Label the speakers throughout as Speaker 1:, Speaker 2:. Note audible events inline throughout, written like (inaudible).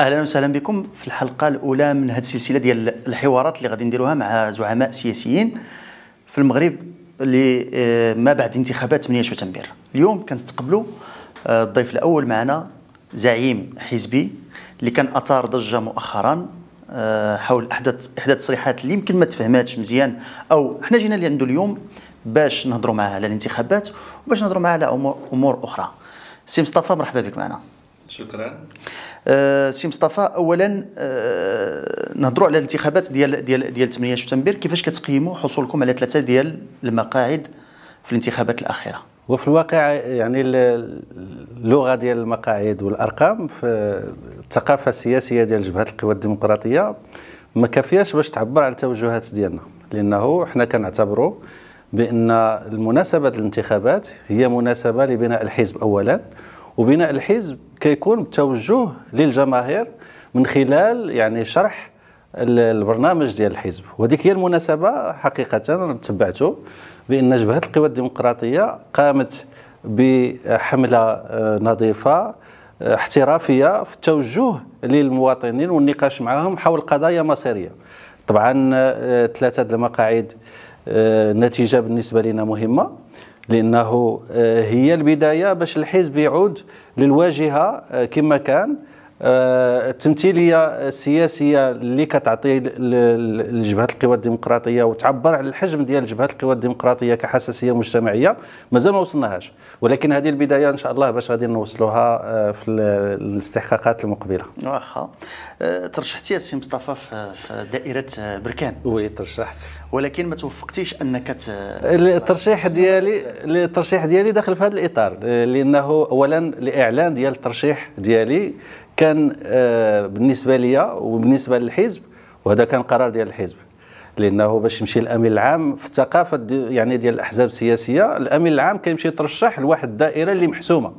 Speaker 1: اهلا وسهلا بكم في الحلقه الاولى من هذه السلسله ديال الحوارات اللي غادي نديروها مع زعماء سياسيين في المغرب اللي آه، ما بعد انتخابات 8 شتنبر اليوم كنستقبلوا آه، الضيف الاول معنا زعيم حزبي اللي كان اثار ضجه مؤخرا آه، حول احداث احدى التصريحات اللي يمكن ما تفهماتش مزيان او حنا جينا لعنده اليوم باش نهضروا معاه على الانتخابات وباش نهضروا معاه على امور اخرى سي مصطفى مرحبا بك معنا شكرا أه، سي مصطفى اولا أه، نهضروا على الانتخابات ديال ديال ديال 8 شتنبر كيفاش كتقيموا حصولكم على ثلاثه ديال المقاعد في الانتخابات الاخيره وفي الواقع
Speaker 2: يعني اللغه ديال المقاعد والارقام في الثقافه السياسيه ديال جبهه القوى الديمقراطيه ما كافياش باش تعبر على التوجهات ديالنا لانه حنا كنعتبروا بان المناسبه الانتخابات هي مناسبه لبناء الحزب اولا وبناء الحزب كيكون بتوجه للجماهير من خلال يعني شرح البرنامج ديال الحزب وهذيك هي المناسبه حقيقه تبعته بان جبهه القوى الديمقراطيه قامت بحمله آه، نظيفه آه، احترافيه في التوجه للمواطنين والنقاش معهم حول قضايا مصيريه طبعا آه، ثلاثه المقاعد نتيجه بالنسبه لنا مهمه لانه آه، هي البدايه باش الحزب يعود للواجهه آه، كما كان التمثيليه السياسيه اللي كتعطي لجبهه القوى الديمقراطيه وتعبر على الحجم ديال جبهه القوى الديمقراطيه كحساسيه مجتمعيه مازال ما وصلناهاش ولكن هذه البدايه ان شاء الله باش غادي نوصلوها آه، في الاستحقاقات المقبله واخا
Speaker 1: آه، ترشحتي سي مصطفى في دائره آه، بركان وي ترشحت ولكن ما توفقتيش انك ت...
Speaker 2: الترشيح ديالي الترشيح ديالي داخل في هذا الاطار لانه اولا الاعلان ديال الترشيح ديالي كان آه، بالنسبه ليا وبالنسبه للحزب وهذا كان قرار ديال الحزب لانه باش يمشي الامين العام في الثقافه يعني ديال الاحزاب السياسيه الامين العام كيمشي يترشح لواحد الدائره اللي محسومه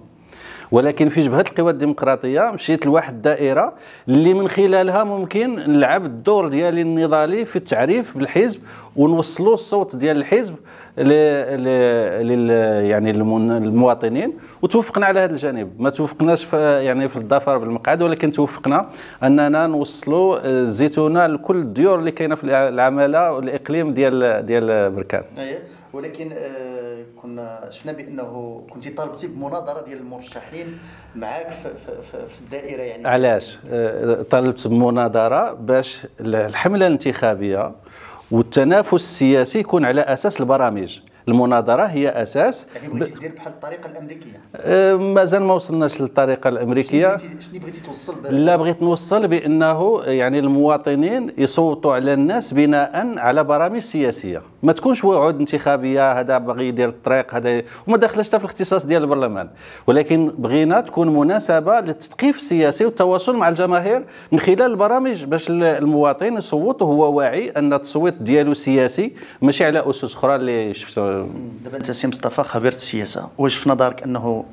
Speaker 2: ولكن في جبهه القوى الديمقراطيه مشيت لواحد الدائره اللي من خلالها ممكن نلعب الدور ديالي النضالي في التعريف بالحزب ونوصلوا الصوت ديال الحزب لل يعني المواطنين وتوفقنا على هذا الجانب ما توفقناش في يعني في الظفر بالمقعد ولكن توفقنا اننا نوصلوا آه، الزيتونه لكل الديور اللي كاينه في العماله والاقليم ديال ديال بركان
Speaker 1: ولكن آه، كنا شفنا بانه كنت طالبتي بمناظره ديال المرشحين معاك في الدائره يعني
Speaker 2: علاش آه، طالبت بمناظره باش الحمله الانتخابيه والتنافس السياسي يكون على اساس البرامج المناظره هي اساس يعني بغيتي
Speaker 1: دير بحال الطريقه الامريكيه
Speaker 2: أه، مازال ما وصلناش للطريقه الامريكيه شنو بغيتي توصل لا بغيت نوصل بانه يعني المواطنين يصوتوا على الناس بناء على برامج سياسيه ما تكونش وعود انتخابيه هذا باغي يدير الطريق هذا وما داخلش حتى في الاختصاص ديال البرلمان ولكن بغينا تكون مناسبه للتثقيف السياسي والتواصل مع الجماهير من خلال البرامج باش المواطن يصوت وهو واعي ان التصويت ديالو سياسي
Speaker 1: ماشي على اسس اخرى اللي شفت دابا انت سي مصطفى خبير السياسه واش في نظرك انه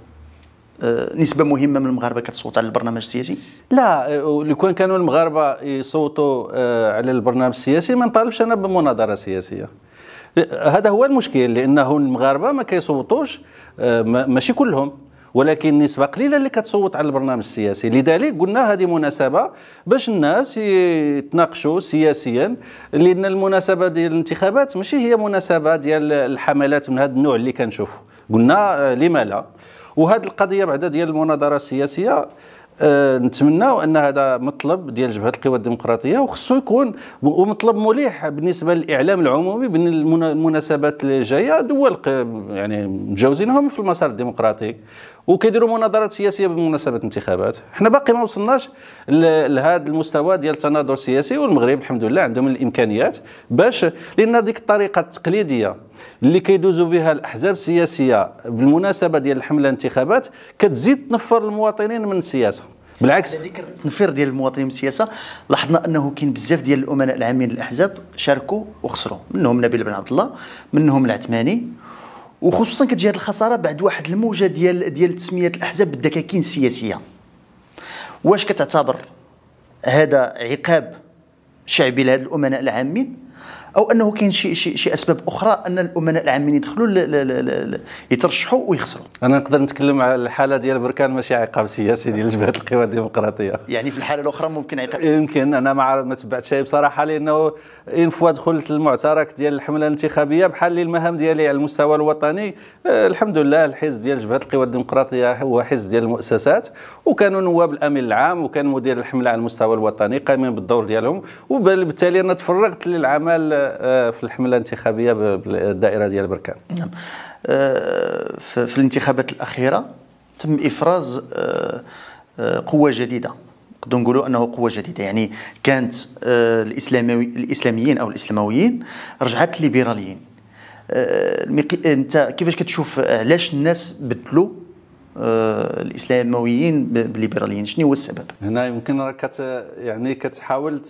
Speaker 1: آه، نسبه مهمه من المغاربه كتصوت على البرنامج السياسي لا آه،
Speaker 2: لو كان كانوا المغاربه يصوتوا آه، على البرنامج السياسي ما نطالبش انا بمناظره سياسيه هذا هو المشكل لانه المغاربه ما كيصوتوش آه، ماشي كلهم ولكن نسبه قليله اللي كتصوت على البرنامج السياسي لذلك قلنا هذه مناسبه باش الناس يتناقشوا سياسيا لان المناسبه ديال الانتخابات ماشي هي مناسبه ديال الحملات من هذا النوع اللي كنشوفوا قلنا آه، لما لا وهذه القضيه بعدا ديال المناظره السياسيه أه، نتمناو ان هذا مطلب ديال جبهه القوى الديمقراطيه وخصو يكون ومطلب مليح بالنسبه للاعلام العمومي بالمناسبات اللي جايه دول يعني متجاوزينهم في المسار الديمقراطي وكيديروا مناظرات سياسيه بمناسبه الانتخابات حنا باقي ما وصلناش لهذا المستوى ديال التناظر السياسي والمغرب الحمد لله عندهم الامكانيات باش لان ديك الطريقه التقليديه اللي كيدوزوا بها الاحزاب السياسيه بالمناسبه ديال
Speaker 1: الحمله الانتخابات كتزيد تنفر المواطنين من السياسه بالعكس ذكر التنفير ديال المواطنين من السياسه لاحظنا انه كاين بزاف ديال الامناء العامين للاحزاب شاركوا وخسروا منهم نبيل بن عبد الله منهم العثماني وخصوصا كتجي هذه الخساره بعد واحد الموجه ديال ديال تسميه الاحزاب بالدكاكين السياسيه واش كتعتبر هذا عقاب شعبي لهذ الامناء العامين او انه كاين شي شي شي اسباب اخرى ان الامناء العامين يدخلوا يترشحوا ويخسروا انا نقدر نتكلم على الحاله ديال بركان ماشي عقاب سياسي ديال جبهه القوى الديمقراطيه يعني في الحاله
Speaker 2: الاخرى ممكن عقاب يمكن انا ما ما تبعتش بصراحه لانه ان فوا دخلت المعترك ديال الحمله الانتخابيه بحال اللي المهام ديالي على المستوى الوطني آه، الحمد لله الحزب ديال جبهه القوى الديمقراطيه هو حزب ديال المؤسسات وكانوا نواب الامين العام وكان مدير الحمله على المستوى الوطني قائمين بالدور ديالهم وبالتالي انا تفرغت للعمل آه، في الحمله
Speaker 1: الانتخابيه بالدائره ديال بركان نعم آه، في الانتخابات الاخيره تم افراز آه، قوه جديده نقدروا نقولوا انه قوه جديده يعني كانت الاسلامي الاسلاميين او الاسلامويين رجعت الليبراليين انت كيفاش كتشوف علاش الناس بدلوا الاسلامويين بالليبراليين شنو هو السبب هنا يمكن راه
Speaker 2: يعني كتحاول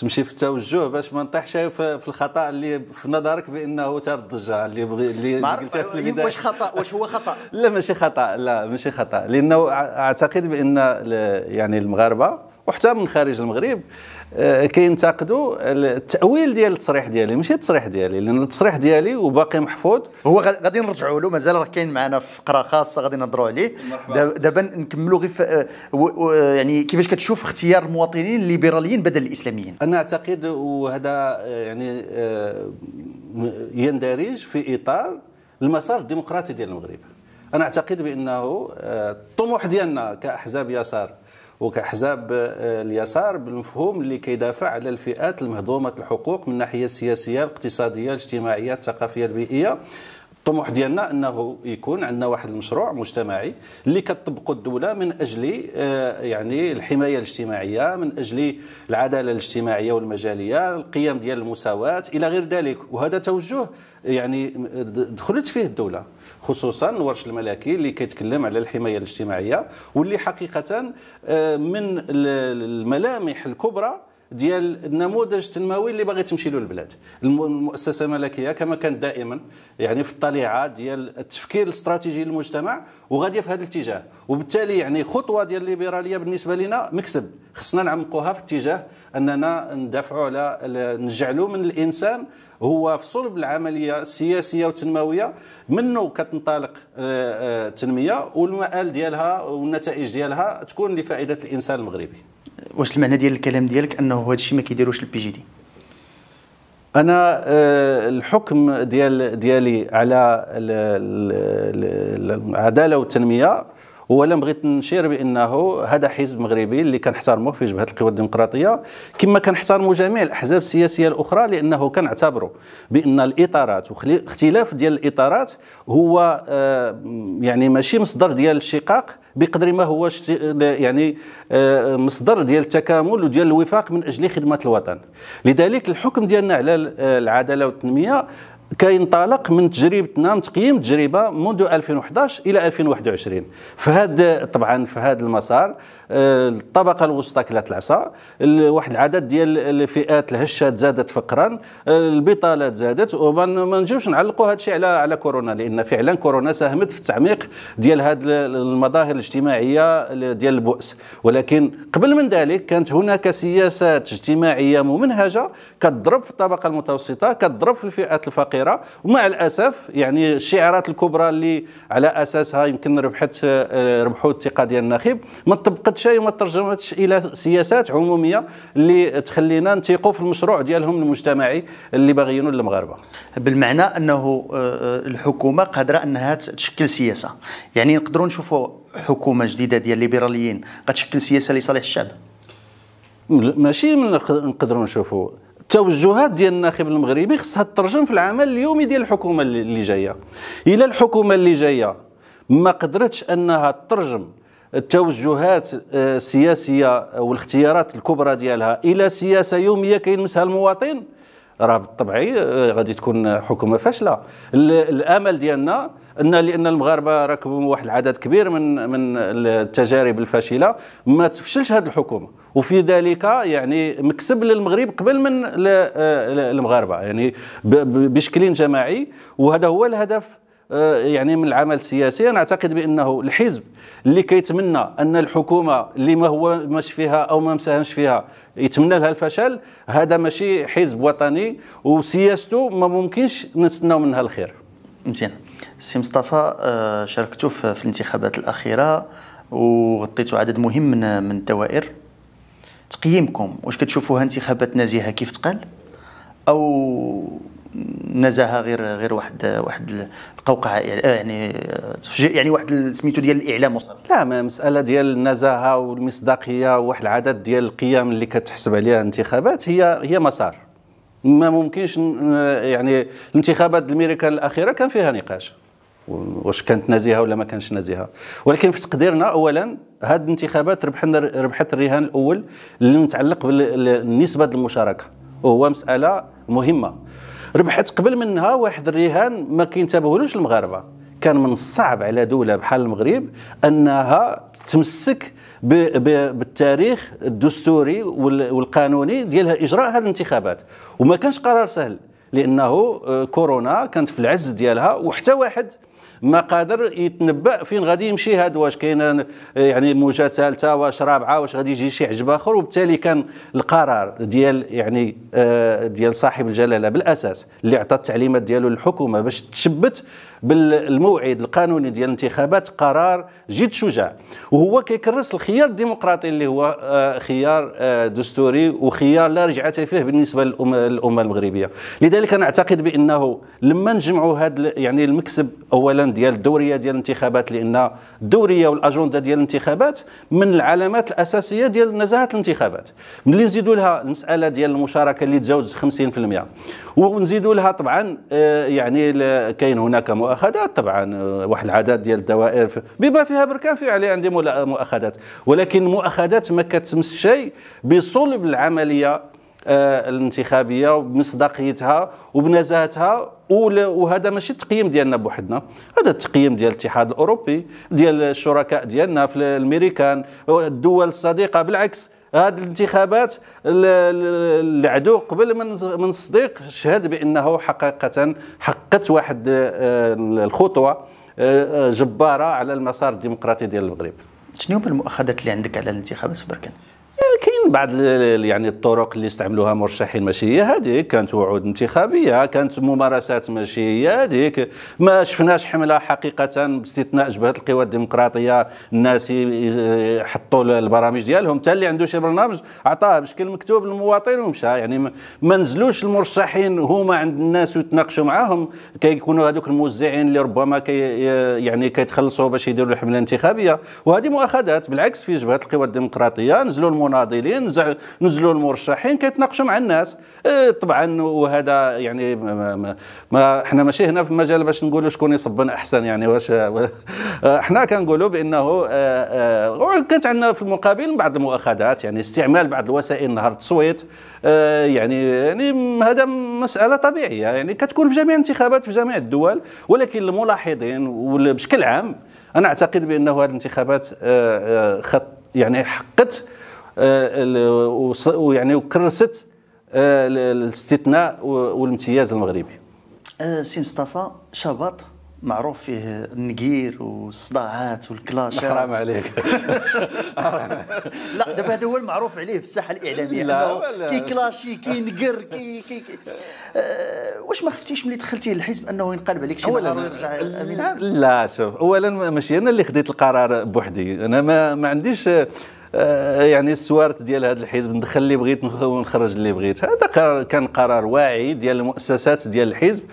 Speaker 2: تمشي في التوجه باش ما نطيحش في الخطا اللي في نظرك بانه تاع الضجه اللي بغي اللي قلتها في البدايه واش
Speaker 1: خطا واش هو خطا (laughs)
Speaker 2: لا ماشي خطا لا ماشي خطا لانه اعتقد بان يعني المغاربه وحتى من خارج المغرب آه، كينتقدوا التاويل ديال التصريح ديالي ماشي التصريح
Speaker 1: ديالي لان التصريح ديالي وباقي محفوظ هو غادي نرجعوا له مازال راه كاين معنا في فقره خاصه غادي نهضروا عليه دابا نكملوا غير آه، آه، يعني كيفاش كتشوف اختيار المواطنين الليبراليين بدل الاسلاميين انا اعتقد
Speaker 2: وهذا يعني يندرج في اطار المسار الديمقراطي ديال المغرب انا اعتقد بانه الطموح ديالنا كاحزاب يسار وكأحزاب آه، اليسار بالمفهوم اللي كيدافع على الفئات المهضومة الحقوق من الناحية السياسية الاقتصادية الاجتماعية الثقافية البيئية الطموح ديالنا انه يكون عندنا واحد المشروع مجتمعي اللي كتطبقه الدوله من اجل آه، يعني الحمايه الاجتماعيه من اجل العداله الاجتماعيه والمجاليه القيم ديال المساواه الى غير ذلك وهذا توجه يعني دخلت فيه الدوله خصوصا ورش الملكي اللي كيتكلم على الحمايه الاجتماعيه واللي حقيقه آه، من الملامح الكبرى ديال النموذج التنموي اللي باغي تمشي له البلاد المؤسسه الملكيه كما كانت دائما يعني في الطليعه ديال التفكير الاستراتيجي للمجتمع وغاديه في هذا الاتجاه وبالتالي يعني خطوه ديال الليبراليه بالنسبه لنا مكسب خصنا نعمقوها في اتجاه اننا ندافعوا على نجعلوا من الانسان هو في صلب العمليه السياسيه والتنمويه منه كتنطلق التنميه آه، آه، والمآل ديالها والنتائج ديالها تكون لفائده الانسان المغربي
Speaker 1: واش المعنى ديال الكلام ديالك انه هذا الشيء ما كيديروش البي جي دي انا آه،
Speaker 2: الحكم ديال ديالي على العداله والتنميه اولا بغيت نشير بانه هذا حزب مغربي اللي كنحترموه في جبهه القوى الديمقراطيه كما كنحترموا جميع الاحزاب السياسيه الاخرى لانه كنعتبروا بان الاطارات واختلاف ديال الاطارات هو آه، يعني ماشي مصدر ديال الشقاق بقدر ما هو يعني آه، مصدر ديال التكامل وديال الوفاق من اجل خدمه الوطن لذلك الحكم ديالنا على العداله والتنميه كينطلق من تجربتنا من تقييم تجربه منذ 2011 الى 2021 فهاد طبعا في هذا المسار الطبقه الوسطى كلات العصا واحد العدد ديال الفئات الهشات زادت فقرا البطالات زادت وما نجيوش نعلقوا هذا الشيء على على كورونا لان فعلا كورونا ساهمت في التعميق ديال هذه المظاهر الاجتماعيه ديال البؤس ولكن قبل من ذلك كانت هناك سياسات اجتماعيه ممنهجه كتضرب في الطبقه المتوسطه كتضرب في الفئات الفقيره ومع الاسف يعني الشعارات الكبرى اللي على اساسها يمكن ربحت ربحوا الثقه ديال الناخب ما طبقتش شيء وما ترجمتش الى سياسات عموميه اللي تخلينا نثيقوا في المشروع ديالهم المجتمعي اللي باغيينه المغاربه
Speaker 1: بالمعنى انه آه، آه، الحكومه قادره انها تشكل سياسه يعني نقدروا نشوفوا حكومه جديده ديال الليبراليين غتشكل سياسه لصالح الشعب ماشي نقدروا نشوفوا التوجهات ديال الناخب المغربي خصها تترجم
Speaker 2: في العمل اليومي ديال الحكومه اللي جايه الا الحكومه اللي جايه ما قدرتش انها تترجم التوجهات آه، السياسيه والاختيارات الكبرى ديالها الى سياسه يوميه كيلمسها المواطن راه بالطبعي آه، غادي تكون حكومه فاشله الامل ديالنا ان لان المغاربه راكبوا واحد العدد كبير من من التجارب الفاشله ما تفشلش هذه الحكومه وفي ذلك يعني مكسب للمغرب قبل من آه، المغاربه يعني بشكل جماعي وهذا هو الهدف آه، يعني من العمل السياسي انا اعتقد بانه الحزب اللي كيتمنى ان الحكومه اللي ما هو مش فيها او ما مساهمش فيها يتمنى لها الفشل هذا ماشي حزب وطني وسياسته ما
Speaker 1: ممكنش نتسناو منها الخير مزيان سي مصطفى آه، شاركتوا في الانتخابات الاخيره وغطيتوا عدد مهم من من الدوائر تقييمكم واش كتشوفوها انتخابات نزيهه كيف تقال او نزاهه غير غير واحد واحد القوقعه يعني آه، يعني،, يعني واحد سميتو ديال الاعلام وصل لا ما مساله ديال النزاهه والمصداقيه وواحد العدد ديال القيم
Speaker 2: اللي كتحسب عليها الانتخابات هي هي مسار ما ممكنش يعني الانتخابات الامريكان الاخيره كان فيها نقاش واش كانت نزيهه ولا ما كانش نزيهه ولكن في تقديرنا اولا هذه الانتخابات ربحنا ربحت الرهان الاول اللي متعلق بالنسبه للمشاركه وهو مساله مهمه ربحت قبل منها واحد الرهان ما كينتابهولوش المغاربه كان من الصعب على دوله بحال المغرب انها تمسك بالتاريخ الدستوري والقانوني ديالها اجراء هذه الانتخابات وما كانش قرار سهل لانه آه، كورونا كانت في العز ديالها وحتى واحد ما قادر يتنبا فين غادي يمشي هذا واش كاين يعني موجه ثالثه واش رابعه واش غادي يجي شي عجب اخر وبالتالي كان القرار ديال يعني آه، ديال صاحب الجلاله بالاساس اللي عطى التعليمات ديالو للحكومه باش تشبت بالموعد القانوني ديال الانتخابات قرار جد شجاع وهو كيكرس الخيار الديمقراطي اللي هو آه، خيار آه، دستوري وخيار لا رجعه فيه بالنسبه للامه المغربيه لذلك انا اعتقد بانه لما نجمعوا هذا يعني المكسب اولا ديال الدوريه ديال الانتخابات لان الدوريه والاجنده ديال الانتخابات من العلامات الاساسيه ديال نزاهه الانتخابات ملي نزيدوا لها المساله ديال المشاركه اللي تجاوز 50% ونزيدوا لها طبعا آه، يعني كاين هناك مؤاخذات طبعا آه، واحد العدد ديال الدوائر بما فيها بركان في عليه عندي مؤاخذات ولكن مؤاخذات ما كتمس شيء بصلب العمليه آه، الانتخابيه وبمصداقيتها وبنزاهتها وهذا ماشي التقييم ديالنا بوحدنا هذا التقييم ديال الاتحاد الاوروبي ديال الشركاء ديالنا في الامريكان الدول الصديقه بالعكس هذه الانتخابات العدو قبل من الصديق شهد بانه حقيقه حققت واحد آه، الخطوه آه، جباره على المسار
Speaker 1: الديمقراطي ديال المغرب شنو هما المؤخذات اللي عندك على الانتخابات في بركان
Speaker 2: يعني كاين كاين بعض يعني الطرق اللي استعملوها مرشحين ماشي هي هذيك كانت وعود انتخابيه كانت ممارسات ماشي هي هذيك ما شفناش حمله حقيقه باستثناء جبهه القوى الديمقراطيه الناس حطوا البرامج ديالهم حتى اللي عنده شي برنامج عطاه بشكل مكتوب للمواطن ومشى يعني ما نزلوش المرشحين هما عند الناس ويتناقشوا معاهم كيكونوا هذوك الموزعين اللي ربما كي يعني كيتخلصوا باش يديروا الحمله الانتخابيه وهذه مؤاخذات بالعكس في جبهه القوى الديمقراطيه نزلوا المناضلين الاخرين نزلوا المرشحين كيتناقشوا مع الناس إيه، طبعا وهذا يعني ما, ما احنا ماشي هنا في المجال باش نقولوا شكون يصبن احسن يعني واش (laughs) احنا كنقولوا بانه آه، آه، كانت عندنا في المقابل بعض المؤاخذات يعني استعمال بعض الوسائل نهار التصويت آه، يعني يعني هذا مساله طبيعيه يعني كتكون في جميع الانتخابات في جميع الدول ولكن الملاحظين بشكل عام انا اعتقد بانه هذه الانتخابات خط يعني حقت آه، ويعني وكرست آه، الاستثناء والامتياز المغربي
Speaker 1: آه، سي مصطفى شبط معروف فيه النقير والصداعات والكلاشات (laughs) حرام عليك (laughs) لا دابا هذا هو المعروف عليه في الساحه الاعلاميه لا كي كلاشي كي نقر كي كي, أه واش ما خفتيش ملي دخلتي للحزب انه ينقلب عليك شي اولا ويرجع لا
Speaker 2: شوف اولا ماشي انا اللي خديت القرار بوحدي انا ما, ما عنديش آه، يعني السوارت ديال هذا الحزب ندخل اللي بغيت ونخرج اللي بغيت هذا كان قرار واعي ديال المؤسسات ديال الحزب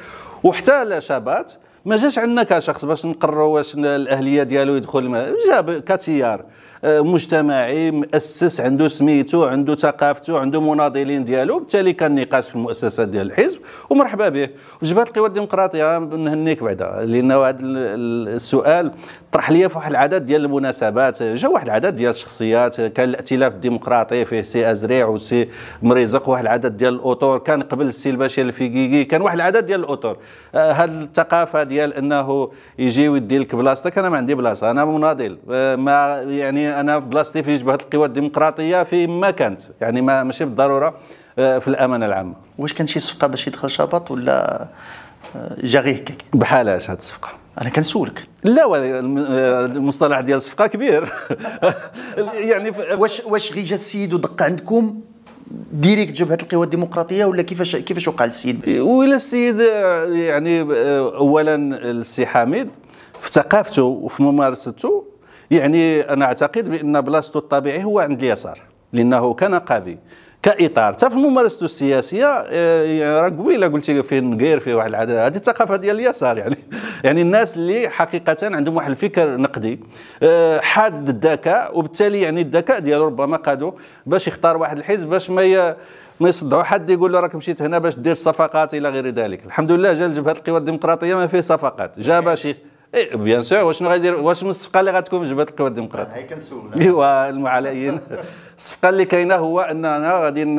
Speaker 2: وحتى لا شابات ما جاش عندنا كشخص باش نقرروا واش الاهليه ديالو يدخل ما جا كتيار آه، مجتمعي مؤسس عنده سميتو عنده ثقافته عنده مناضلين ديالو بالتالي كان نقاش في المؤسسات ديال الحزب ومرحبا به وجبهه القوى الديمقراطيه نهنيك بعدا لانه هذا السؤال طرح لي في واحد العدد ديال المناسبات جا واحد العدد ديال الشخصيات كان الائتلاف الديمقراطي فيه سي ازريع وسي مريزق واحد العدد ديال الاطور كان قبل السي البشير الفيكيكي كان واحد العدد ديال الاطور آه، هاد الثقافه ديال انه يجي ويدي لك بلاصتك انا ما عندي بلاصه انا مناضل آه، ما يعني انا بلاصتي في جبهه القوى الديمقراطيه في ما كانت يعني ما ماشي بالضروره آه، في الامانه العامه واش كان شي صفقه باش يدخل شباط ولا جاغي هكاك اش هاد الصفقه انا كنسولك لا
Speaker 1: المصطلح ديال الصفقه كبير (laughs) يعني واش واش غي جا السيد ودق عندكم ديريكت جبهه القوى الديمقراطيه ولا كيفاش كيفاش وقع السيد ولا السيد
Speaker 2: يعني اولا السي حميد في ثقافته وفي ممارسته يعني انا اعتقد بان بلاصته الطبيعي هو عند اليسار لانه كان قاضي كاطار حتى في ممارسته السياسيه آه، يعني راه قبيله قلتي فين غير فيه واحد العدد هذه الثقافه ديال اليسار يعني (laughs) يعني الناس اللي حقيقه عندهم واحد الفكر نقدي آه، حاد الذكاء وبالتالي يعني الذكاء ديالو ربما قادو باش يختار واحد الحزب باش ما ما يصدعوا حد يقول له راك مشيت هنا باش دير صفقات الى غير ذلك الحمد لله جا لجبهه القوى الديمقراطيه ما فيه صفقات جا باش إيه بيان سور وشنو غيدير واش من الصفقه اللي غتكون جبهه القوى الديمقراطيه هي كنسول (laughs) ايوا المعاليين (laughs) الصفقه اللي كاينه هو اننا غادي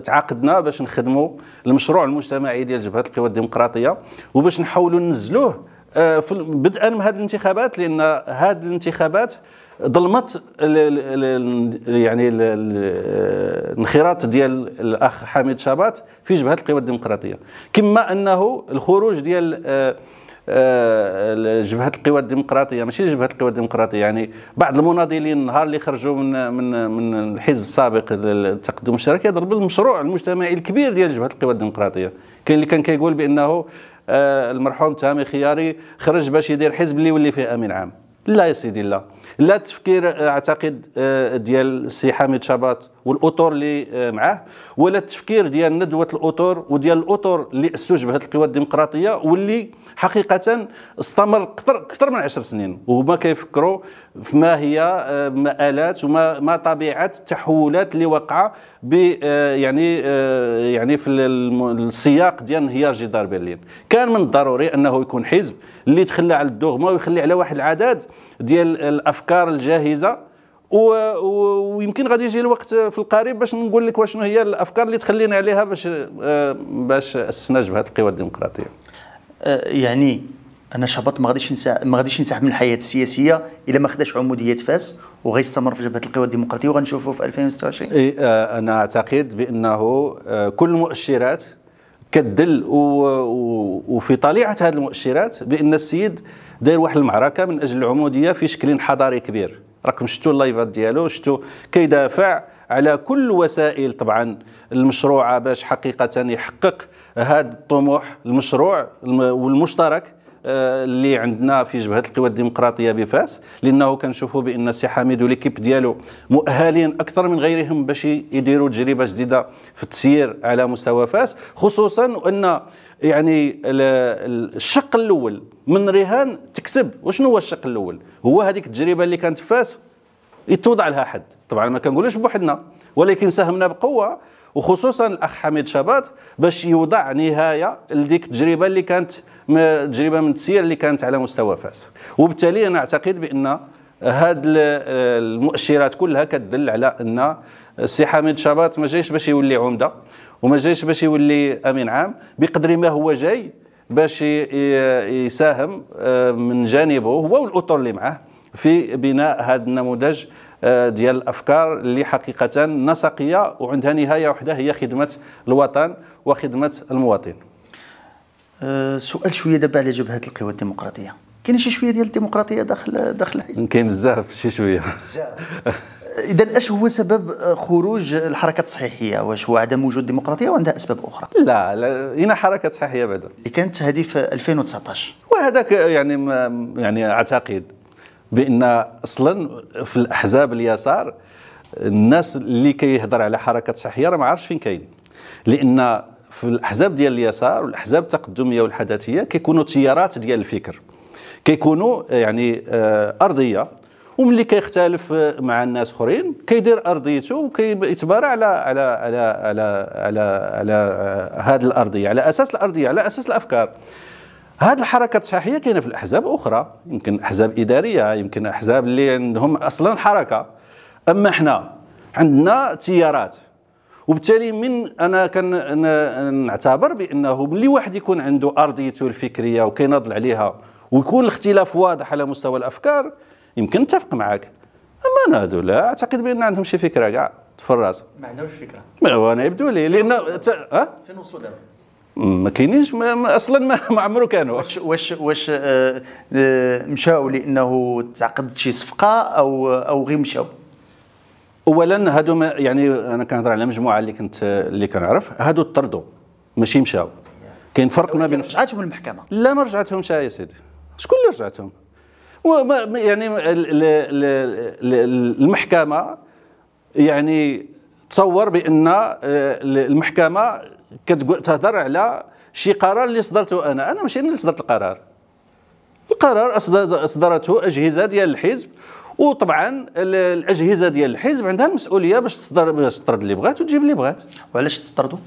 Speaker 2: تعاقدنا باش نخدموا المشروع المجتمعي ديال جبهه القوى الديمقراطيه وباش نحاولوا ننزلوه آه، بدءا من هذه الانتخابات لان هذه الانتخابات ظلمت يعني الانخراط ديال الاخ حميد شابات في جبهه القوى الديمقراطيه كما انه الخروج ديال آه، آه، جبهه القوى الديمقراطيه ماشي جبهه القوى الديمقراطيه يعني بعض المناضلين النهار اللي خرجوا من من من الحزب السابق التقدم الشركي يضرب المشروع المجتمعي الكبير ديال جبهه القوى الديمقراطيه كاين اللي كان كيقول بانه آه، المرحوم تامي خياري خرج باش يدير حزب اللي يولي فيه امين عام لا يا سيدي لا لا التفكير آه، اعتقد آه، ديال السي حامد شباط والاطر اللي آه، معاه ولا التفكير ديال ندوه الاطر وديال الاطر اللي استوجبت القوى الديمقراطيه واللي حقيقه استمر اكثر من 10 سنين وهما كيفكروا في ما هي مآلات وما ما طبيعه التحولات اللي وقع ب يعني يعني في السياق ديال انهيار جدار برلين كان من الضروري انه يكون حزب اللي تخلى على الدغمه ويخلي على واحد العدد ديال الافكار الجاهزه ويمكن غادي يجي الوقت في القريب باش نقول
Speaker 1: لك واشنو هي الافكار اللي تخلينا عليها باش آه، باش اسسنا جبهه القوى الديمقراطيه آه، يعني انا شبط ما غاديش ما غاديش ينسحب من الحياه السياسيه الا ما خداش عموديه فاس وغيستمر في جبهه القوى الديمقراطيه وغنشوفه في 2026 آه، انا
Speaker 2: اعتقد بانه كل المؤشرات كتدل و... و... وفي طليعه هذه المؤشرات بان السيد داير واحد المعركه من اجل العموديه في شكل حضاري كبير راكم شفتوا اللايفات ديالو شفتوا كيدافع على كل وسائل طبعا المشروعه باش حقيقه يحقق هذا الطموح المشروع والمشترك آه، اللي عندنا في جبهه القوى الديمقراطيه بفاس لانه كنشوفوا بان السي حميد وليكيب ديالو مؤهلين اكثر من غيرهم باش يديروا تجربه جديده في التسيير على مستوى فاس خصوصا ان يعني الشق الاول من رهان تكسب وشنو هو الشق الاول هو هذيك التجربه اللي كانت في فاس يتوضع لها حد طبعا ما كنقولوش بوحدنا ولكن ساهمنا بقوه وخصوصا الاخ حميد شباط باش يوضع نهايه لديك التجربه اللي كانت تجربه من تسير اللي كانت على مستوى فاس وبالتالي انا اعتقد بان هاد المؤشرات كلها كتدل على ان السي حميد شباط ما جايش باش يولي عمده وما جايش باش يولي امين عام بقدر ما هو جاي باش يساهم آه، من جانبه هو والاطر اللي معاه في بناء هذا النموذج آه، ديال الافكار اللي حقيقه نسقيه وعندها نهايه وحده هي خدمه الوطن وخدمه المواطن.
Speaker 1: آه، سؤال شويه دابا على جبهه القوى الديمقراطيه كاين شي شويه ديال الديمقراطيه داخل داخل الحزب كاين بزاف شي شويه بزاف (laughs) اذا اش هو سبب خروج الحركه التصحيحيه واش هو عدم وجود ديمقراطيه وعندها اسباب اخرى لا لا هنا حركه تصحيحيه بعدا اللي كانت هذه في 2019
Speaker 2: وهذاك يعني يعني اعتقد بان اصلا في الاحزاب اليسار الناس اللي كيهضر على حركه تصحيحيه راه ما عارفش فين كاين لان في الاحزاب ديال اليسار والاحزاب التقدميه والحداثيه كيكونوا تيارات ديال الفكر كيكونوا يعني آه، ارضيه وملي كيختلف مع الناس اخرين كيدير ارضيته وكيتبارى على على على على على على هذه آه، الارضيه على اساس الارضيه على اساس الافكار هذه الحركه الصحيه كاينه في الاحزاب اخرى يمكن احزاب اداريه يمكن احزاب اللي عندهم اصلا حركه اما حنا عندنا تيارات وبالتالي من انا كنعتبر بانه ملي واحد يكون عنده ارضيته الفكريه وكيناضل عليها ويكون الاختلاف واضح على مستوى الافكار يمكن نتفق معاك اما انا هادو لا اعتقد بان عندهم شي فكره كاع تفراس
Speaker 1: ما عندهمش فكره ما
Speaker 2: هو انا يبدو لي لان ها فين وصلوا دابا ما كاينينش اصلا
Speaker 1: ما عمرو كانوا واش واش واش آه، آه، مشاو لانه تعقدت شي صفقه او او غير مشاو اولا هادو يعني انا كنهضر على
Speaker 2: مجموعه اللي كنت اللي كنعرف هادو طردوا ماشي مشاو كاين فرق ما بين رجعتهم المحكمه لا ما رجعتهمش يا سيدي شكون اللي رجعتهم يعني المحكمه يعني تصور بان آه، المحكمه كتقول على شي قرار اللي صدرته انا انا ماشي انا اللي صدرت القرار القرار اصدرته اجهزه ديال الحزب وطبعا الاجهزه ديال الحزب عندها المسؤوليه باش تصدر باش تطرد اللي بغات وتجيب اللي بغات وعلاش تطردوا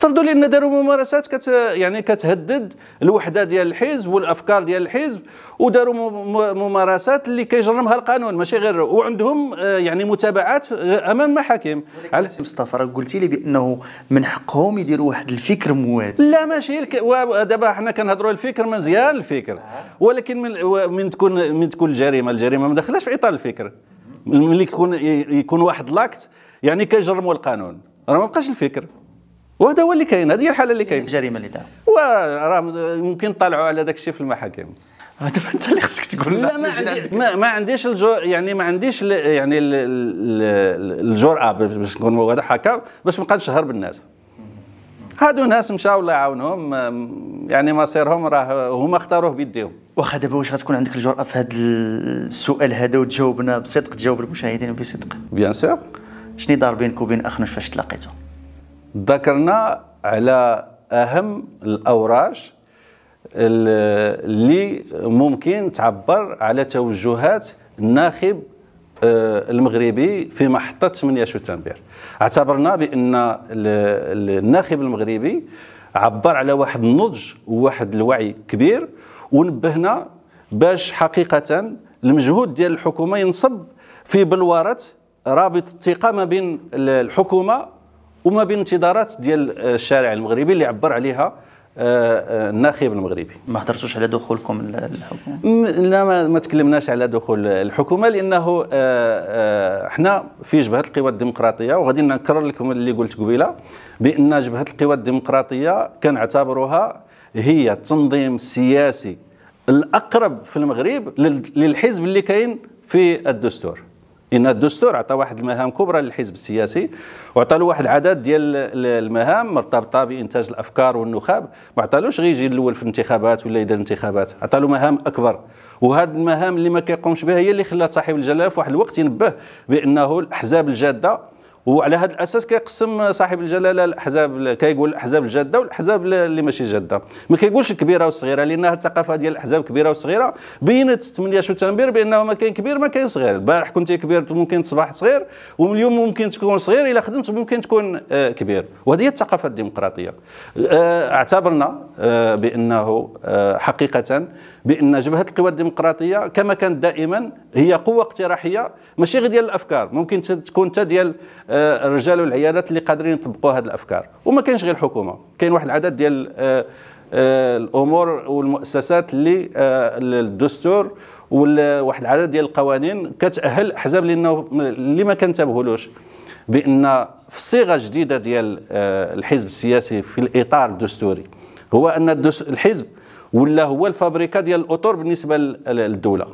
Speaker 2: طردوا لان داروا ممارسات كت يعني كتهدد الوحده ديال الحزب والافكار ديال الحزب وداروا ممارسات اللي كيجرمها القانون ماشي غير وعندهم آه، يعني متابعات آه، امام محاكم على مصطفى راه
Speaker 1: قلتي لي بانه من حقهم يديروا واحد الفكر موازي
Speaker 2: لا ماشي الك... دابا حنا كنهضروا الفكر مزيان الفكر آه. ولكن من من تكون من تكون الجريمه الجريمه ما دخلاش في اطار الفكر ملي يكون يكون واحد لاكت يعني كيجرموا القانون راه ما بقاش الفكر وهذا هو اللي كاين هذه هي الحاله اللي كاين الجريمه اللي دار وراه ممكن طلعوا على داك الشيء في المحاكم (laughs) هذا انت اللي خصك تقول لا ما, عندي ما, ما عنديش الجو يعني ما عنديش يعني الجرأه باش نكون واضح هكا باش نبقى نشهر بالناس هادو ناس مشاو الله يعاونهم يعني مصيرهم راه هما اختاروه بيديهم
Speaker 1: واخا دابا واش غتكون عندك الجرأه في هذا السؤال هذا وتجاوبنا بصدق تجاوب المشاهدين بصدق بيان سور شنو دار بينك وبين اخنوش فاش تلاقيتو ذكرنا على أهم الأوراش
Speaker 2: اللي ممكن تعبر على توجهات الناخب آه، المغربي في محطة 8 شتنبر اعتبرنا بأن الناخب المغربي عبر على واحد النضج وواحد الوعي كبير ونبهنا باش حقيقة المجهود ديال الحكومة ينصب في بلورة رابط الثقة ما بين الحكومة وما بين انتظارات ديال آه، الشارع المغربي اللي عبر عليها آه، آه، الناخب المغربي ما هضرتوش على دخولكم الحكومه لا ما, ما تكلمناش على دخول الحكومه لانه احنا في جبهه القوى الديمقراطيه وغادي نكرر لكم اللي قلت قبيله بان جبهه القوى الديمقراطيه كنعتبرها هي التنظيم السياسي الاقرب في المغرب للحزب اللي كاين في الدستور ان الدستور عطى واحد المهام كبرى للحزب السياسي وعطى له واحد العدد ديال المهام مرتبطه بانتاج الافكار والنخب ما عطالوش غير يجي الاول في الانتخابات ولا يدير الانتخابات عطى له مهام اكبر وهذه المهام اللي ما كيقومش بها هي اللي خلات صاحب الجلاله في واحد الوقت ينبه بانه الاحزاب الجاده وعلى هذا الاساس كيقسم صاحب الجلاله الاحزاب كيقول الاحزاب الجاده والاحزاب اللي ماشي جاده ما كيقولش الكبيره والصغيره لان الثقافه ديال الاحزاب كبيره وصغيره بينت 8 شو بانه ما كاين كبير ما كاين صغير البارح كنت كبير ممكن تصبح صغير واليوم ممكن تكون صغير الا خدمت ممكن تكون آه، كبير وهذه هي الثقافه الديمقراطيه آه، اعتبرنا آه، بانه حقيقه بان جبهه القوى الديمقراطيه كما كانت دائما هي قوه اقتراحيه ماشي غير ديال الافكار ممكن تكون حتى ديال آه، الرجال والعيالات اللي قادرين يطبقوا هذه الافكار وما كاينش غير الحكومه كاين واحد العدد ديال آه، آه، الامور والمؤسسات اللي الدستور وواحد العدد ديال القوانين كتاهل الاحزاب لانه اللي ما كنتبهولوش بان في الصيغه الجديده ديال الحزب السياسي في الاطار الدستوري هو ان الحزب ولا هو الفابريكا ديال الاطر بالنسبه للدوله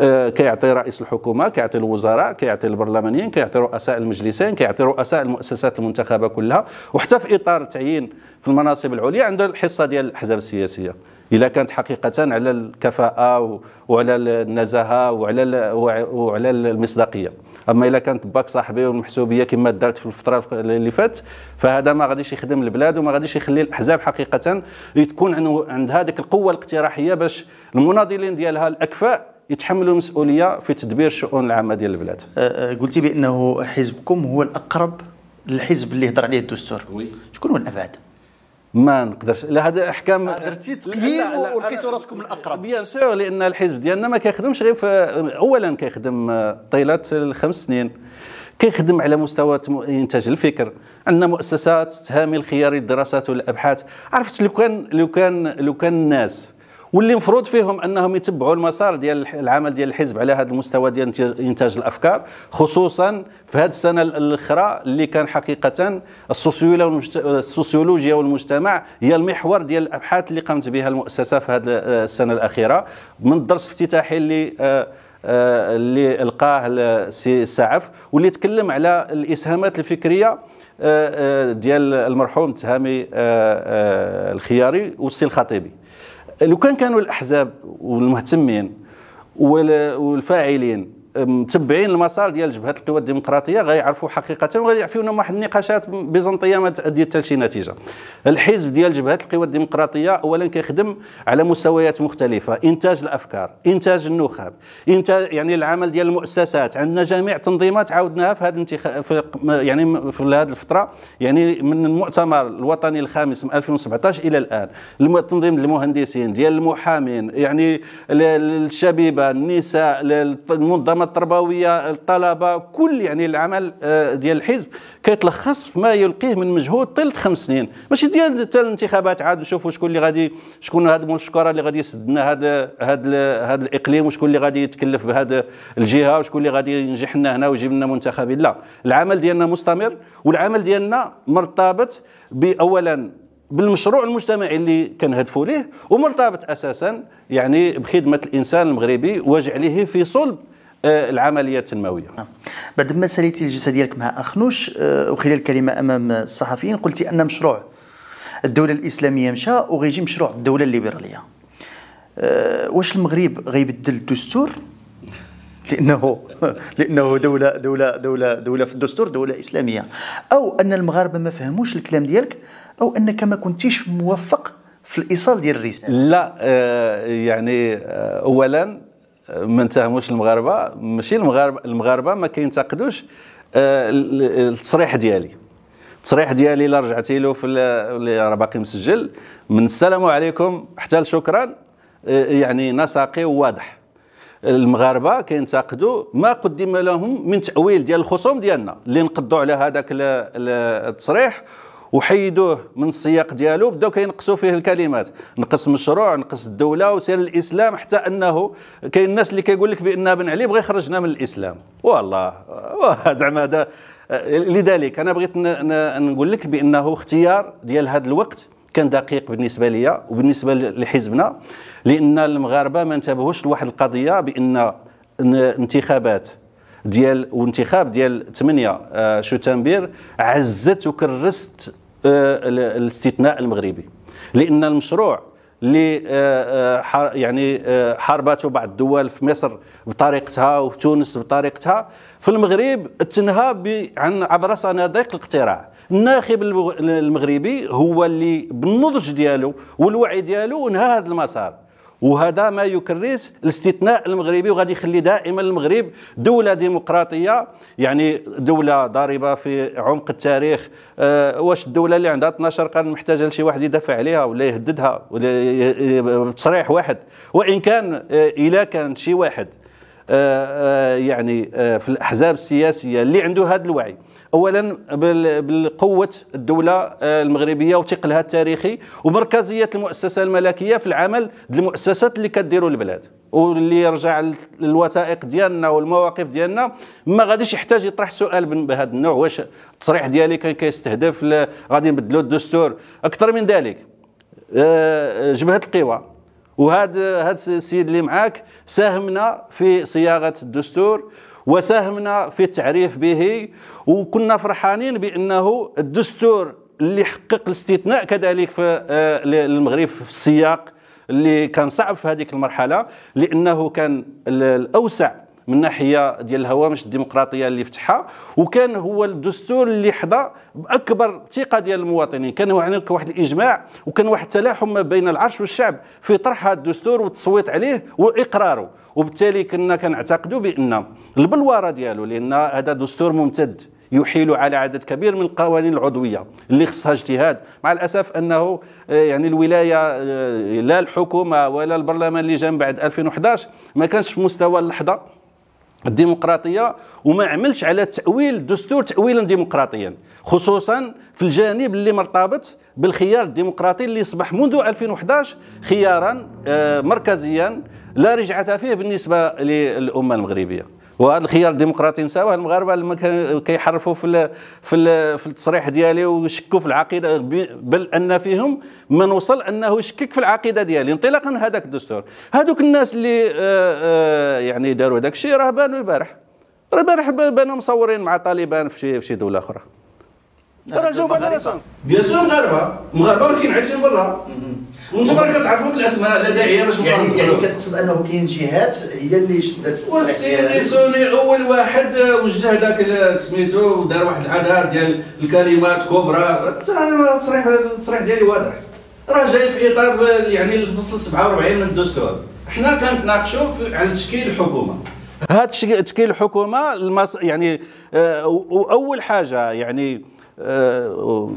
Speaker 2: آه، كيعطي رئيس الحكومه كيعطي الوزراء كيعطي البرلمانيين كيعطي رؤساء المجلسين كيعطي رؤساء المؤسسات المنتخبه كلها وحتى في اطار التعيين في المناصب العليا عنده الحصه ديال الاحزاب السياسيه الا كانت حقيقه على الكفاءه وعلى النزاهه وعلى وعلى المصداقيه اما الا كانت باك صاحبي والمحسوبيه كما دارت في الفتره اللي فاتت فهذا ما غاديش يخدم البلاد وما غاديش يخلي الاحزاب حقيقه تكون عندها هذيك القوه الاقتراحيه باش المناضلين ديالها الاكفاء يتحملوا المسؤوليه في تدبير
Speaker 1: الشؤون العامه ديال البلاد أه، أه، قلتي بانه حزبكم هو الاقرب للحزب اللي هضر عليه الدستور وي. شكون هو الابعد ما نقدرش لا هذا احكام درتي
Speaker 2: تقييم ولقيتوا راسكم الاقرب بيان سور لان الحزب ديالنا ما كيخدمش غير اولا كيخدم آه، طيلات الخمس سنين كيخدم على مستوى انتاج الفكر عندنا مؤسسات تهامي الخيار الدراسات والابحاث عرفت لو كان لو كان لو كان الناس واللي مفروض فيهم انهم يتبعوا المسار ديال العمل ديال الحزب على هذا المستوى ديال انتاج الافكار خصوصا في هذه السنه الاخرى اللي كان حقيقه السوسيولوجيا والمجتمع هي المحور ديال الابحاث اللي قامت بها المؤسسه في هذه السنه الاخيره من الدرس الافتتاحي اللي آه، آه، اللي القاه السي سعف واللي تكلم على الاسهامات الفكريه آه، ديال المرحوم تهامي الخياري والسي الخطيبي لو كان كانوا الاحزاب والمهتمين والفاعلين متبعين المسار ديال جبهه القوى الديمقراطيه غيعرفوا حقيقه وغيعفيونا واحد النقاشات بيزنطيه ما تادي حتى لشي نتيجه الحزب ديال جبهه القوى الديمقراطيه اولا كيخدم على مستويات مختلفه انتاج الافكار انتاج النخب انتاج يعني العمل ديال المؤسسات عندنا جميع التنظيمات عاودناها في هذا الانتخاب يعني في هذه الفتره يعني من المؤتمر الوطني الخامس من 2017 الى الان تنظيم المهندسين ديال المحامين يعني الشبيبه النساء المنظمه المنظمه التربويه الطلبه كل يعني العمل آه، ديال الحزب كيتلخص فيما يلقيه من مجهود طيله خمس سنين ماشي ديال حتى الانتخابات عاد نشوفوا شكون اللي غادي شكون هاد المشكره اللي غادي يسد لنا هذا هذا هذا الاقليم وشكون اللي غادي يتكلف بهذا الجهه وشكون اللي غادي ينجح لنا هنا ويجيب لنا منتخبين لا العمل ديالنا مستمر والعمل ديالنا مرتبط باولا بالمشروع المجتمعي اللي كنهدفوا ليه ومرتبط اساسا يعني بخدمه الانسان المغربي وجعله في صلب آه،
Speaker 1: العمليه التنمويه نعم. بعد ما ساليتي الجلسه ديالك مع اخنوش آه، وخلال الكلمه امام الصحفيين قلتي ان مشروع الدوله الاسلاميه مشى وغيجي مشروع الدوله الليبراليه آه، واش المغرب غيبدل الدستور لانه (laughs) لانه دوله دوله دوله دوله في الدستور دوله اسلاميه او ان المغاربه ما فهموش الكلام ديالك او انك ما كنتيش موفق في الايصال ديال الرساله
Speaker 2: لا يعني اولا ما نتهموش المغاربه ماشي المغاربه المغاربه ما كينتقدوش آه، التصريح ديالي التصريح ديالي الا رجعتي له في اللي راه باقي مسجل من السلام عليكم حتى لشكرا آه، يعني نسقي وواضح المغاربه كينتقدوا ما قدم لهم من تاويل ديال الخصوم ديالنا اللي نقضوا على هذاك التصريح وحيدوه من السياق ديالو بداو كينقصوا فيه الكلمات نقص مشروع نقص الدوله وسير الاسلام حتى انه كاين الناس اللي كيقول لك بان بن علي بغى يخرجنا من الاسلام والله زعما هذا لذلك انا بغيت نقول لك بانه اختيار ديال هذا الوقت كان دقيق بالنسبه ليا وبالنسبه لحزبنا لان المغاربه ما انتبهوش لواحد القضيه بان انتخابات ديال وانتخاب ديال 8 آه، شتنبر عزت وكرست آه، الاستثناء المغربي لان المشروع اللي آه، آه، يعني حاربته بعض الدول في مصر بطريقتها وفي تونس بطريقتها في المغرب تنهى عن عبر صناديق الاقتراع الناخب المغربي هو اللي بالنضج ديالو والوعي ديالو انهى هذا المسار وهذا ما يكرس الاستثناء المغربي وغادي يخلي دائما المغرب دولة ديمقراطية يعني دولة ضاربة في عمق التاريخ أه واش الدولة اللي عندها 12 قرن محتاجة لشي واحد يدافع عليها ولا يهددها ولا بتصريح واحد وإن كان آه، إلا كان شي واحد أه, آه، يعني آه، في الأحزاب السياسية اللي عنده هذا الوعي اولا بالقوه الدوله آه، المغربيه وثقلها التاريخي ومركزيه المؤسسه الملكيه في العمل المؤسسات اللي كديروا البلاد واللي يرجع للوثائق ديالنا والمواقف ديالنا ما غاديش يحتاج يطرح سؤال بهذا النوع واش التصريح ديالي كان كيستهدف غادي نبدلوا الدستور اكثر من ذلك آه، آه، جبهه القوى وهذا هذا السيد اللي معاك ساهمنا في صياغه الدستور وساهمنا في التعريف به وكنا فرحانين بأنه الدستور اللي حقق الاستثناء كذلك في المغرب آه، في السياق اللي كان صعب في هذه المرحله لانه كان الاوسع من ناحيه ديال الهوامش الديمقراطيه اللي فتحها وكان هو الدستور اللي حظى باكبر ثقه ديال المواطنين كان هناك يعني واحد الاجماع وكان واحد التلاحم ما بين العرش والشعب في طرح هذا الدستور والتصويت عليه واقراره وبالتالي كنا كنعتقدوا بان البلوره ديالو لان هذا دستور ممتد يحيل على عدد كبير من القوانين العضويه اللي خصها اجتهاد مع الاسف انه آه، يعني الولايه آه، لا الحكومه ولا البرلمان اللي جا من بعد 2011 ما كانش في مستوى اللحظه الديمقراطيه وما عملش على تاويل الدستور تاويلا ديمقراطيا خصوصا في الجانب اللي مرتبط بالخيار الديمقراطي اللي اصبح منذ 2011 خيارا آه، مركزيا لا رجعه فيه بالنسبه للامه المغربيه وهذا الخيار الديمقراطي نساوه المغاربه لما كيحرفوا في في في التصريح ديالي ويشكوا في العقيده بل ان فيهم من وصل انه يشكك في العقيده ديالي انطلاقا من هذاك الدستور هذوك الناس اللي آه، آه، يعني داروا داك الشيء راه بانوا البارح راه البارح بانوا مصورين مع طالبان في شي في شي دوله اخرى راه جاوب على راسهم بيان سور مغاربه مغاربه ولكن عايشين برا وانتم راه كتعرفوا الاسماء لا داعي باش يعني يعني كتقصد
Speaker 1: انه كاين جهات هي اللي شدات سوني
Speaker 2: اول واحد وجه ذاك سميتو ودار واحد العدد ديال الكلمات كبرى انا التصريح التصريح ديالي واضح راه جاي في اطار يعني الفصل 47 من الدستور حنا كنتناقشوا على تشكيل الحكومه هذا تشكيل الحكومه يعني آه، اول حاجه يعني آه،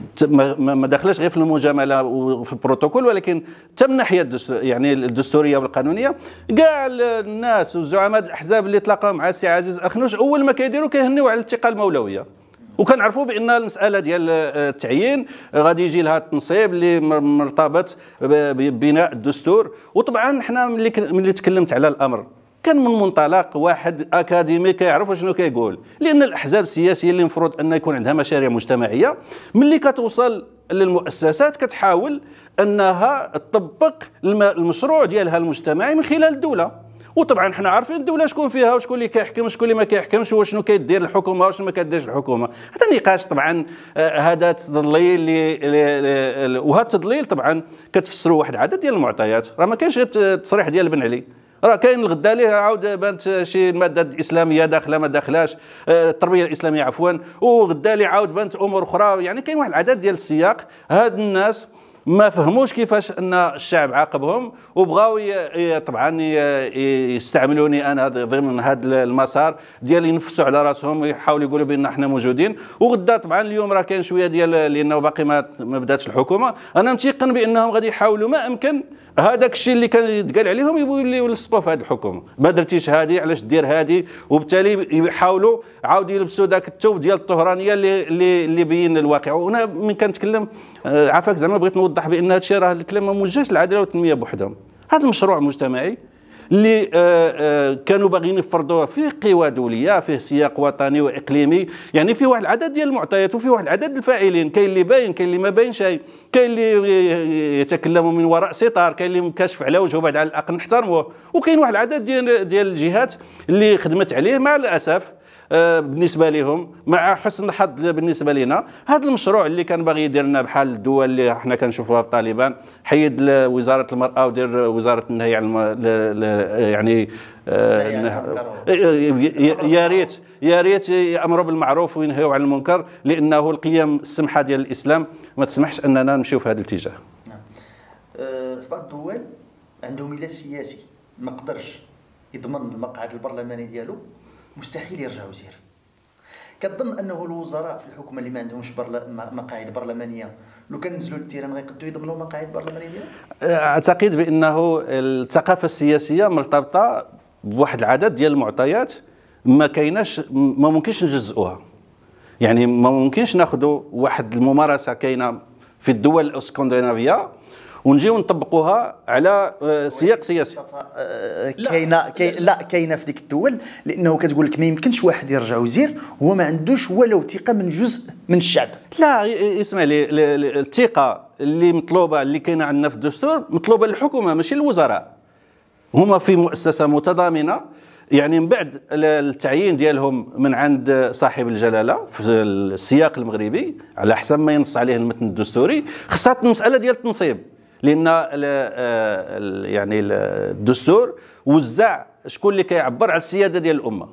Speaker 2: ما دخلش غير في المجامله وفي البروتوكول ولكن تم ناحيه يعني الدستوريه والقانونيه كاع الناس وزعماء الاحزاب اللي تلاقاو مع السي عزيز اخنوش اول ما كيديروا كيهنيو على الثقه المولويه وكنعرفوا بان المساله ديال آه، التعيين غادي يجي لها التنصيب اللي مرتبط ببناء الدستور وطبعا حنا ملي تكلمت على الامر كان من منطلق واحد اكاديمي كيعرف شنو كيقول لان الاحزاب السياسيه اللي المفروض ان يكون عندها مشاريع مجتمعيه ملي كتوصل للمؤسسات كتحاول انها تطبق المشروع ديالها المجتمعي من خلال الدوله وطبعا حنا عارفين الدوله شكون فيها وشكون اللي كيحكم وشكون اللي ما كيحكمش وشنو كيدير الحكومه وشنو ما كديرش الحكومه هذا نقاش طبعا آه، هذا تضليل وهذا التضليل طبعا كتفسروا واحد عدد ديال المعطيات راه ما كاينش غير التصريح ديال بن علي راه كاين الغدا ليه عاود بانت شي الماده الاسلاميه داخله ما داخلاش آه، التربيه الاسلاميه عفوا وغدا ليه عاود بانت امور اخرى يعني كاين واحد العدد ديال السياق هاد الناس ما فهموش كيفاش ان الشعب عاقبهم وبغاو طبعا يستعملوني انا ضمن هذا المسار ديال ينفسوا على راسهم ويحاولوا يقولوا بان احنا موجودين وغدا طبعا اليوم راه كاين شويه ديال لانه باقي ما بداتش الحكومه انا متيقن بانهم غادي يحاولوا ما امكن هذاك الشيء اللي كان يتقال عليهم يوليو يلصقوا في هذا الحكومه ما درتيش هذه علاش دير هذه وبالتالي يحاولوا عاود يلبسوا ذاك الثوب ديال الطهرانيه اللي اللي, اللي بين الواقع وهنا من كنتكلم آه، عفاك زعما بغيت نوضح بان هذا الشيء راه الكلام ما موجهش للعداله والتنميه بوحدهم هذا المشروع المجتمعي اللي آه، آه، كانوا باغيين يفرضوها في قوى دوليه فيه سياق وطني واقليمي يعني في واحد العدد ديال المعطيات وفي واحد العدد الفاعلين كاين اللي باين كاين اللي ما باين شيء كاين اللي يتكلم من وراء ستار كاين اللي مكشف على وجهه بعد على الاقل نحترموه وكاين واحد العدد ديال ديال الجهات اللي خدمت عليه مع الاسف آه، بالنسبه لهم مع حسن الحظ بالنسبه لنا هذا المشروع اللي كان باغي يدير لنا بحال الدول اللي حنا كنشوفوها في طالبان حيد وزاره المراه ودير وزاره النهي عن يعني آه، يا ريت يا ريت يامروا بالمعروف وينهيوا عن المنكر لانه القيم السمحه ديال الاسلام ما تسمحش اننا نمشيو في هذا الاتجاه نعم
Speaker 1: آه، في بعض الدول عندهم الى سياسي ما قدرش يضمن المقعد البرلماني ديالو مستحيل يرجع وزير كتظن انه الوزراء في الحكومه اللي ما عندهمش برل... مقاعد برلمانيه لو كان نزلوا للتيران غيقدروا يضمنوا مقاعد برلمانيه
Speaker 2: اعتقد بانه الثقافه السياسيه مرتبطه بواحد العدد ديال المعطيات ما كايناش ما ممكنش نجزئوها يعني ما ممكنش ناخذوا واحد الممارسه كاينه في الدول الاسكندنافيه ونجيو نطبقوها على
Speaker 1: آه، سياق سياسي آه، كاينه كي لا كاينه في ديك الدول لانه كتقول لك ما يمكنش واحد يرجع وزير هو ما عندوش ولو ثقه من جزء من الشعب
Speaker 2: لا اسمع لي الثقه اللي مطلوبه اللي كاينه عندنا في الدستور مطلوبه للحكومه ماشي للوزراء هما في مؤسسه متضامنه يعني من بعد التعيين ديالهم من عند صاحب الجلاله في السياق المغربي على حسب ما ينص عليه المتن الدستوري خصها المساله ديال التنصيب لان آه، يعني الدستور وزع شكون اللي كيعبر على السياده ديال الامه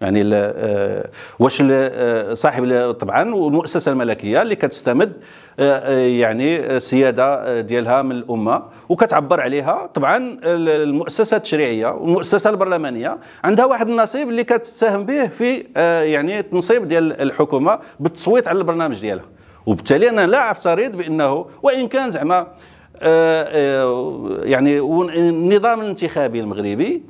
Speaker 2: يعني آه، واش آه، صاحب طبعا والمؤسسه الملكيه اللي كتستمد يعني السياده ديالها من الامه وكتعبر عليها طبعا المؤسسه التشريعيه والمؤسسه البرلمانيه عندها واحد النصيب اللي كتساهم به في يعني التنصيب ديال الحكومه بالتصويت على البرنامج ديالها وبالتالي انا لا افترض بانه وان كان زعما آه، آه، يعني النظام الانتخابي المغربي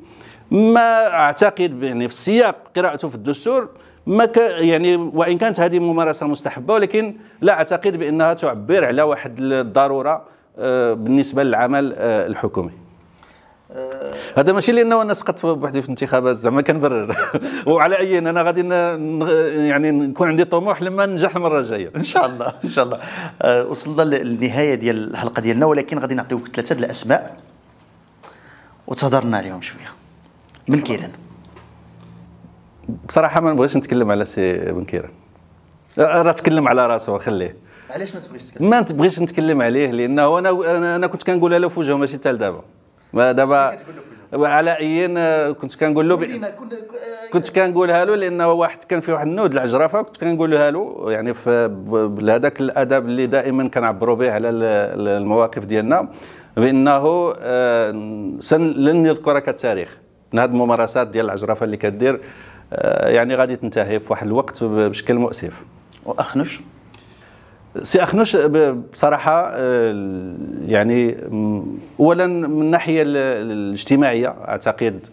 Speaker 2: ما اعتقد يعني في السياق قراءته في الدستور ما ك يعني وان كانت هذه ممارسه مستحبه ولكن لا اعتقد بانها تعبر على واحد الضروره آه، بالنسبه للعمل الحكومي آه، هذا ماشي لانه انا سقطت بوحدي في الانتخابات زعما كنبرر (laughs) وعلى
Speaker 1: اي انا غادي يعني نكون عندي طموح لما ننجح المره الجايه ان شاء الله ان شاء الله أه وصلنا للنهايه ديال الحلقه ديالنا ولكن غادي نعطيوك ثلاثه ديال الاسماء وتهضرنا عليهم شويه من كيران
Speaker 2: بصراحه ما نبغيش نتكلم على سي بن كيران آه، آه، راه تكلم على راسه خليه
Speaker 1: علاش ما تبغيش تتكلم
Speaker 2: ما تبغيش نتكلم عليه لانه انا انا كنت كنقولها له في وجهه ماشي حتى لدابا دابا على عيين كنت كنقول له آه، كنت كنقولها له لانه واحد كان في واحد النود العجرفه كنت كنقولها له يعني في بهذاك الادب اللي دائما كنعبروا به على المواقف ديالنا بانه آه، سن لن يذكرك التاريخ من هذه الممارسات ديال العجرفه اللي كدير آه، يعني غادي تنتهي في واحد الوقت بشكل مؤسف واخنش سي اخنوش بصراحه آه، يعني اولا من الناحيه الاجتماعيه اعتقد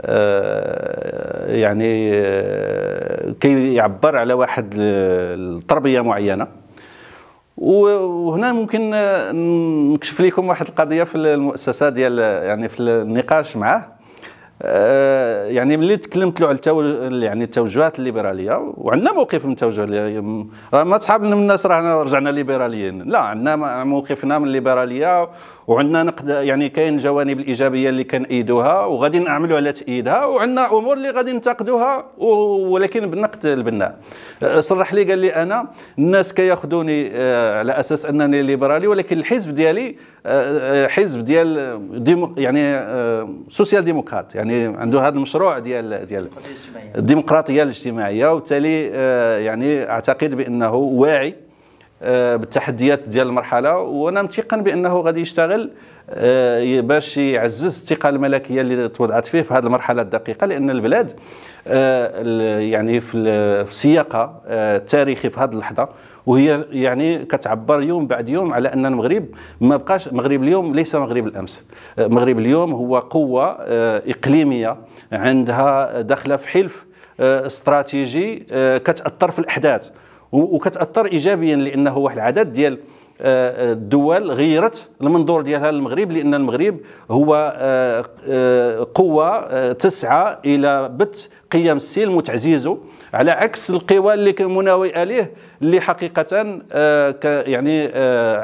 Speaker 2: آه، يعني آه، كي يعبر على واحد التربيه معينه وهنا ممكن نكشف لكم واحد القضيه في المؤسسه ديال يعني في النقاش معه آه، يعني ملي تكلمت له على التو... يعني التوجهات الليبراليه وعندنا موقف من التوجه راه ما تصحابنا من الناس راه رجعنا ليبراليين لا عندنا موقفنا من الليبراليه وعندنا نقد يعني كاين الجوانب الايجابيه اللي كنأيدوها وغادي نعملوا على تأييدها وعندنا امور اللي غادي ننتقدوها ولكن بالنقد البناء أه، صرح لي قال لي انا الناس كياخذوني أه، على اساس انني ليبرالي ولكن الحزب ديالي أه، حزب ديال ديمو يعني سوسيال ديموقراط يعني عنده هذا المشروع ديال ديال الديمقراطيه الاجتماعيه وبالتالي يعني اعتقد بانه واعي آه، بالتحديات ديال المرحله وانا متيقن بانه غادي يشتغل آه، باش يعزز الثقه الملكيه اللي توضعت فيه في هذه المرحله الدقيقه لان البلاد آه، يعني في سياقها التاريخي في هذه اللحظه وهي يعني كتعبر يوم بعد يوم على ان المغرب ما بقاش مغرب اليوم ليس مغرب الامس مغرب اليوم هو قوه اقليميه عندها داخله في حلف استراتيجي كتاثر في الاحداث وكتاثر ايجابيا لانه واحد العدد ديال آه، آه، الدول غيرت المنظور ديالها للمغرب لان المغرب هو آه، قوه تسعى الى بث قيم السلم وتعزيزه على عكس القوى اللي كان مناوئه اليه اللي حقيقه يعني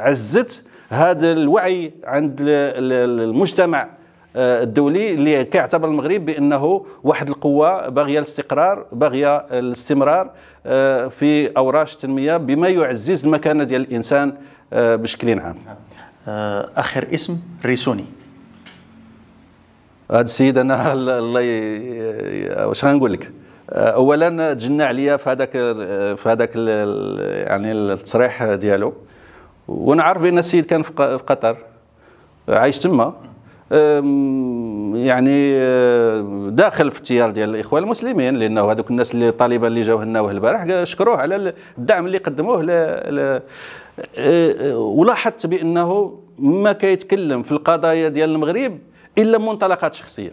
Speaker 2: عزت هذا الوعي عند المجتمع آه، الدولي اللي كيعتبر المغرب بانه واحد القوه باغيه الاستقرار باغيه الاستمرار آه، في اوراش التنميه بما يعزز المكانه ديال الانسان آه، بشكل عام نعم.
Speaker 1: اخر اسم ريسوني
Speaker 2: هذا السيد انا (laughs) الله واش غنقول لك اولا تجنى عليا في هذاك في هذاك يعني التصريح ديالو ونعرف بان السيد كان في قطر عايش تما يعني أه، داخل في التيار ديال الاخوان المسلمين لانه هذوك الناس اللي طالبه اللي جاو هنا البارح شكروه على الدعم اللي قدموه ل... ل... أه، أه، ولاحظت بانه ما كيتكلم في القضايا ديال المغرب الا منطلقات شخصيه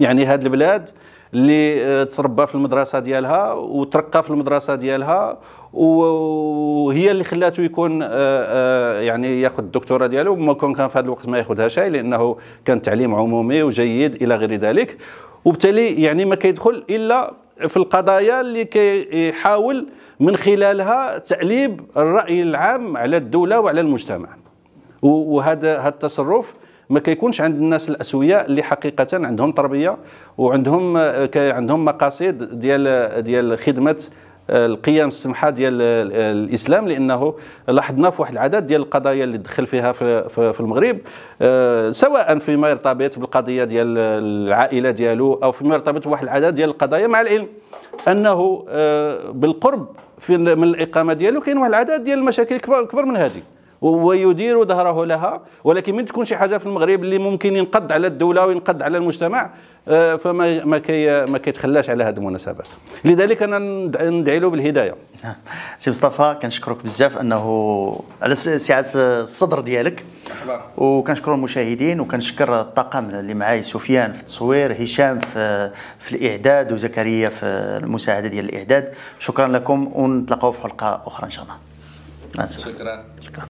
Speaker 2: يعني هاد البلاد اللي تربى في المدرسه ديالها وترقى في المدرسه ديالها وهي اللي خلاته يكون آه، آه، يعني ياخذ الدكتوراه ديالو ما كان كان في هذا الوقت ما ياخذها شيء لانه كان تعليم عمومي وجيد الى غير ذلك وبالتالي يعني ما كيدخل الا في القضايا اللي كيحاول من خلالها تعليب الراي العام على الدوله وعلى المجتمع وهذا هذا التصرف ما كيكونش عند الناس الاسوياء اللي حقيقه عندهم تربيه وعندهم آه، عندهم مقاصد ديال ديال خدمه القيم السمحه ديال الاسلام لانه لاحظنا في واحد العدد ديال القضايا اللي دخل فيها في المغرب آه، سواء فيما يرتبط بالقضيه ديال العائله ديالو او فيما يرتبط بواحد العدد ديال القضايا مع العلم انه آه، بالقرب في من الاقامه ديالو كاين واحد العدد ديال المشاكل كبر من هذه ويدير ظهره لها ولكن من تكون شي حاجه في المغرب اللي ممكن ينقض على الدوله وينقض على المجتمع آه، فما ما كي ما كيتخلاش على هذه المناسبات
Speaker 1: لذلك انا ندعي له بالهدايه نعم. سي مصطفى كنشكرك بزاف انه على سعه الصدر ديالك وكنشكر المشاهدين وكنشكر الطاقم اللي معاي سفيان في التصوير هشام في في الاعداد وزكريا في المساعده ديال الاعداد شكرا لكم ونتلاقاو في حلقه اخرى ان شاء الله شكرا شكرا